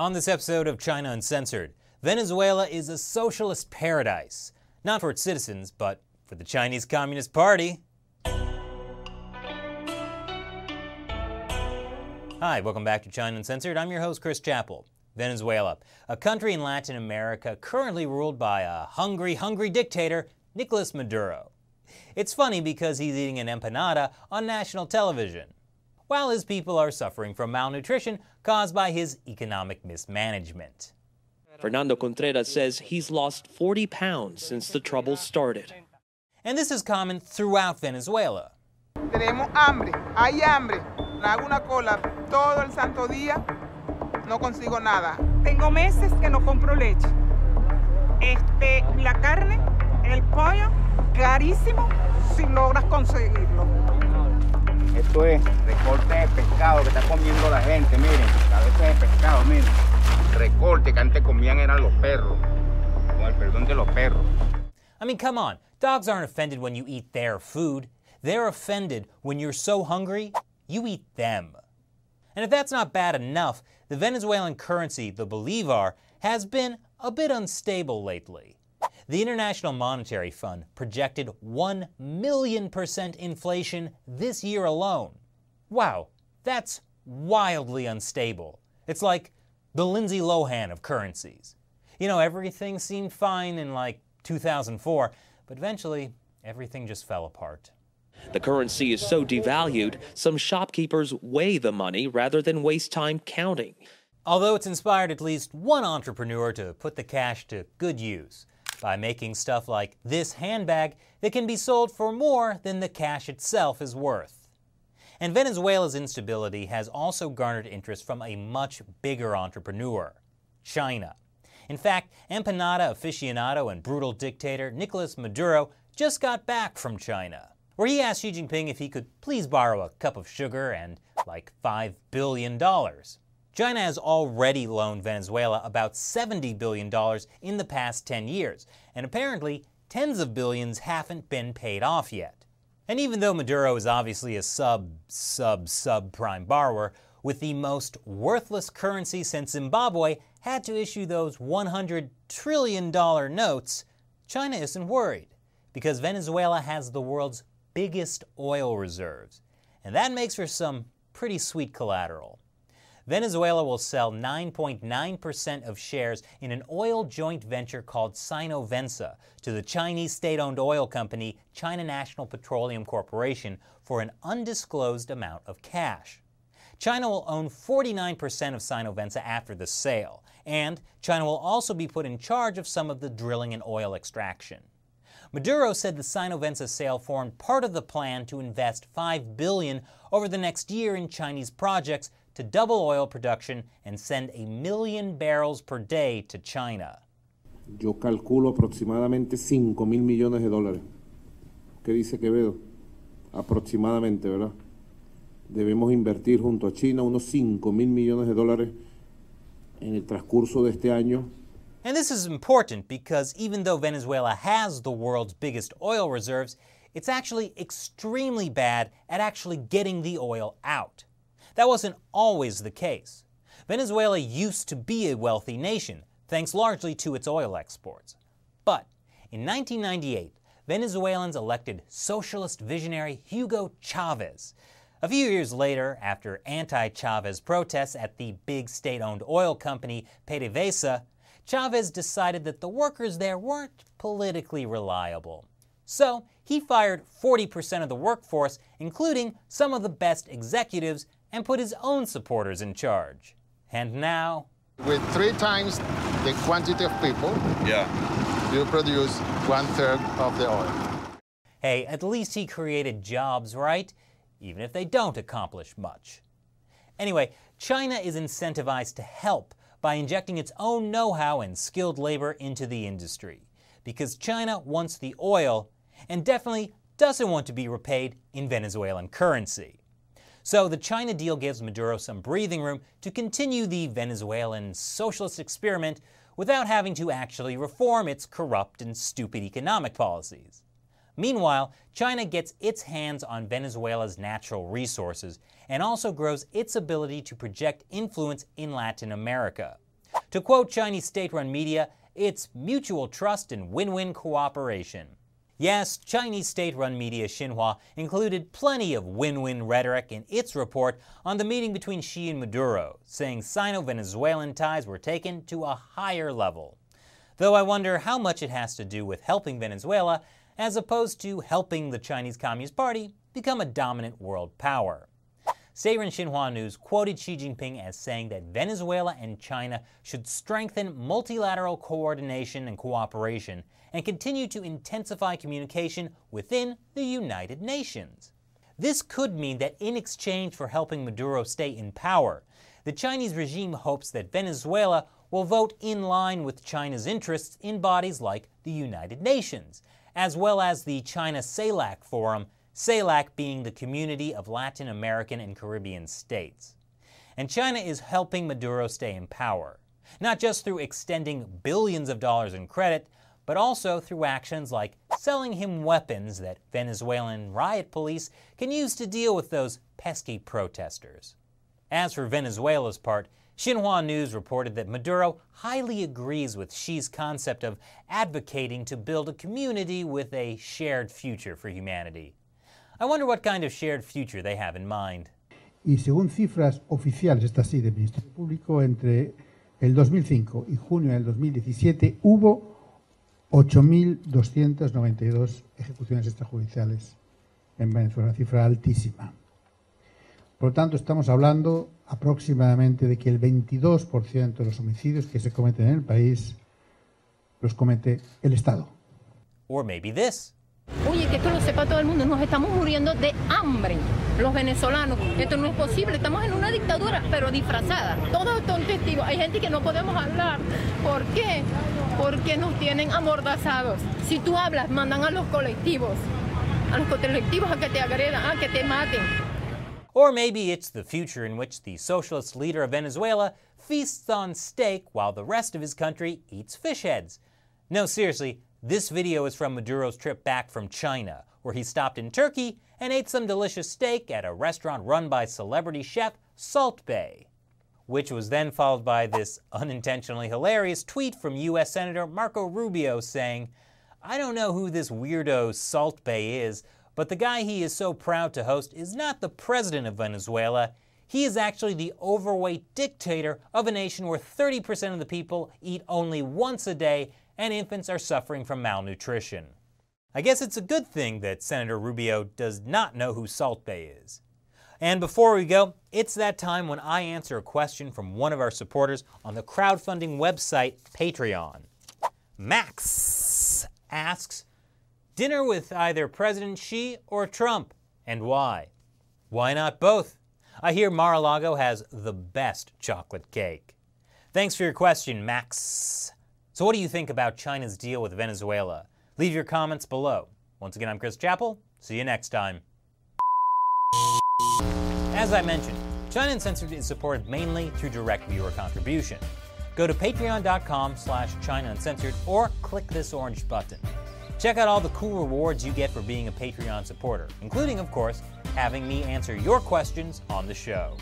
On this episode of China Uncensored, Venezuela is a socialist paradise. Not for its citizens, but for the Chinese Communist Party. Hi, welcome back to China Uncensored. I'm your host, Chris Chappell. Venezuela, a country in Latin America currently ruled by a hungry, hungry dictator, Nicolas Maduro. It's funny because he's eating an empanada on national television while his people are suffering from malnutrition caused by his economic mismanagement. Fernando Contreras says he's lost 40 pounds since the trouble started. And this is common throughout Venezuela. Tenemos hambre, hay hambre. Hago una cola todo el santo día, no consigo nada. Tengo meses que no compro leche. Este, la carne, el pollo, carísimo si logras conseguirlo. Esto es recorte de pescado que está comiendo la gente, miren, de pescado, miren. Recorte que antes comían eran los perros, con el perdón de los perros. I mean, come on, dogs aren't offended when you eat their food. They're offended when you're so hungry, you eat them. And if that's not bad enough, the Venezuelan currency, the bolivar, has been a bit unstable lately. The International Monetary Fund projected 1 million percent inflation this year alone. Wow, that's wildly unstable. It's like the Lindsay Lohan of currencies. You know, everything seemed fine in like 2004, but eventually everything just fell apart. The currency is so devalued, some shopkeepers weigh the money rather than waste time counting. Although it's inspired at least one entrepreneur to put the cash to good use by making stuff like this handbag that can be sold for more than the cash itself is worth. And Venezuela's instability has also garnered interest from a much bigger entrepreneur, China. In fact, empanada aficionado and brutal dictator Nicolas Maduro just got back from China, where he asked Xi Jinping if he could please borrow a cup of sugar and like $5 billion. China has already loaned Venezuela about $70 billion in the past 10 years, and apparently tens of billions haven't been paid off yet. And even though Maduro is obviously a sub, sub, subprime prime borrower, with the most worthless currency since Zimbabwe had to issue those $100 trillion notes, China isn't worried because Venezuela has the world's biggest oil reserves. And that makes for some pretty sweet collateral. Venezuela will sell 9.9% of shares in an oil joint venture called Sinovensa to the Chinese state owned oil company China National Petroleum Corporation for an undisclosed amount of cash. China will own 49% of Sinovensa after the sale, and China will also be put in charge of some of the drilling and oil extraction. Maduro said the Sinovensa sale formed part of the plan to invest 5 billion over the next year in Chinese projects to double oil production and send a million barrels per day to China. Yo calculo aproximadamente 5 mil millones de dólares. ¿Qué dice Quevedo? Aproximadamente, ¿verdad? Debemos invertir junto a China unos 5 mil millones de dólares en el transcurso de este año And this is important because even though Venezuela has the world's biggest oil reserves, it's actually extremely bad at actually getting the oil out. That wasn't always the case. Venezuela used to be a wealthy nation, thanks largely to its oil exports. But in 1998, Venezuelans elected socialist visionary Hugo Chavez. A few years later, after anti Chavez protests at the big state owned oil company PDVSA, Chavez decided that the workers there weren't politically reliable. So he fired 40% of the workforce, including some of the best executives and put his own supporters in charge. And now... With three times the quantity of people, yeah. you produce one-third of the oil. Hey, at least he created jobs, right? Even if they don't accomplish much. Anyway, China is incentivized to help by injecting its own know-how and skilled labor into the industry, because China wants the oil and definitely doesn't want to be repaid in Venezuelan currency. So the China deal gives Maduro some breathing room to continue the Venezuelan socialist experiment without having to actually reform its corrupt and stupid economic policies. Meanwhile, China gets its hands on Venezuela's natural resources and also grows its ability to project influence in Latin America. To quote Chinese state run media, it's mutual trust and win win cooperation. Yes, Chinese state run media Xinhua included plenty of win win rhetoric in its report on the meeting between Xi and Maduro, saying Sino Venezuelan ties were taken to a higher level. Though I wonder how much it has to do with helping Venezuela as opposed to helping the Chinese Communist Party become a dominant world power. Seiren Xinhua News quoted Xi Jinping as saying that Venezuela and China should strengthen multilateral coordination and cooperation and continue to intensify communication within the United Nations. This could mean that in exchange for helping Maduro stay in power, the Chinese regime hopes that Venezuela will vote in line with China's interests in bodies like the United Nations, as well as the China CELAC Forum SALAC being the community of Latin American and Caribbean states. And China is helping Maduro stay in power, not just through extending billions of dollars in credit, but also through actions like selling him weapons that Venezuelan riot police can use to deal with those pesky protesters. As for Venezuela's part, Xinhua News reported that Maduro highly agrees with Xi's concept of advocating to build a community with a shared future for humanity. I wonder what kind of shared future they mind. Y según cifras oficiales, esta sí, del Ministerio Público, entre el 2005 y junio del 2017 hubo 8.292 ejecuciones extrajudiciales en Venezuela, cifra altísima. Por lo tanto, estamos hablando aproximadamente de que el 22% de los homicidios que se cometen en el país los comete el Estado. Or maybe this. Oye, que esto lo sepa todo el mundo, nos estamos muriendo de hambre los venezolanos. Esto no es posible, estamos en una dictadura, pero disfrazada. Todos son testigos. Hay gente que no podemos hablar. ¿Por qué? Porque nos tienen amordazados. Si tú hablas, mandan a los colectivos, a los colectivos a que te agredan, a que te maten. Or maybe it's the future in which the socialist leader of Venezuela feasts on steak while the rest of his country eats fish heads. No, seriously, This video is from Maduro's trip back from China, where he stopped in Turkey and ate some delicious steak at a restaurant run by celebrity chef Salt Bay, which was then followed by this unintentionally hilarious tweet from US Senator Marco Rubio saying, I don't know who this weirdo Salt Bay is, but the guy he is so proud to host is not the president of Venezuela. He is actually the overweight dictator of a nation where 30% of the people eat only once a day and infants are suffering from malnutrition. I guess it's a good thing that Senator Rubio does not know who Salt Bay is. And before we go, it's that time when I answer a question from one of our supporters on the crowdfunding website Patreon. Max asks, dinner with either President Xi or Trump, and why? Why not both? I hear Mar-a-Lago has the best chocolate cake. Thanks for your question, Max. So, what do you think about China's deal with Venezuela? Leave your comments below. Once again, I'm Chris Chappell. See you next time. As I mentioned, China Uncensored is supported mainly through direct viewer contribution. Go to patreon.com slash China Uncensored or click this orange button. Check out all the cool rewards you get for being a Patreon supporter, including, of course, having me answer your questions on the show.